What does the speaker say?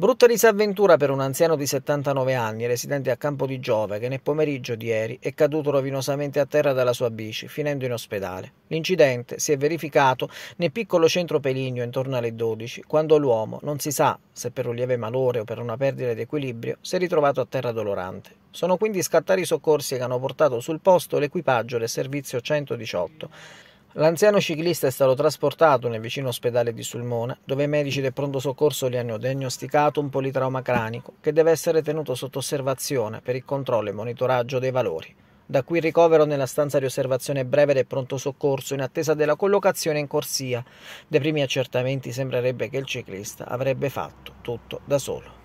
Brutta disavventura per un anziano di 79 anni residente a Campo di Giove che nel pomeriggio di ieri è caduto rovinosamente a terra dalla sua bici, finendo in ospedale. L'incidente si è verificato nel piccolo centro Peligno intorno alle 12, quando l'uomo, non si sa se per un lieve malore o per una perdita di equilibrio, si è ritrovato a terra dolorante. Sono quindi scattati i soccorsi che hanno portato sul posto l'equipaggio del servizio 118 L'anziano ciclista è stato trasportato nel vicino ospedale di Sulmona, dove i medici del pronto soccorso gli hanno diagnosticato un politrauma cranico che deve essere tenuto sotto osservazione per il controllo e monitoraggio dei valori. Da qui ricovero nella stanza di osservazione breve del pronto soccorso in attesa della collocazione in corsia. Dei primi accertamenti sembrerebbe che il ciclista avrebbe fatto tutto da solo.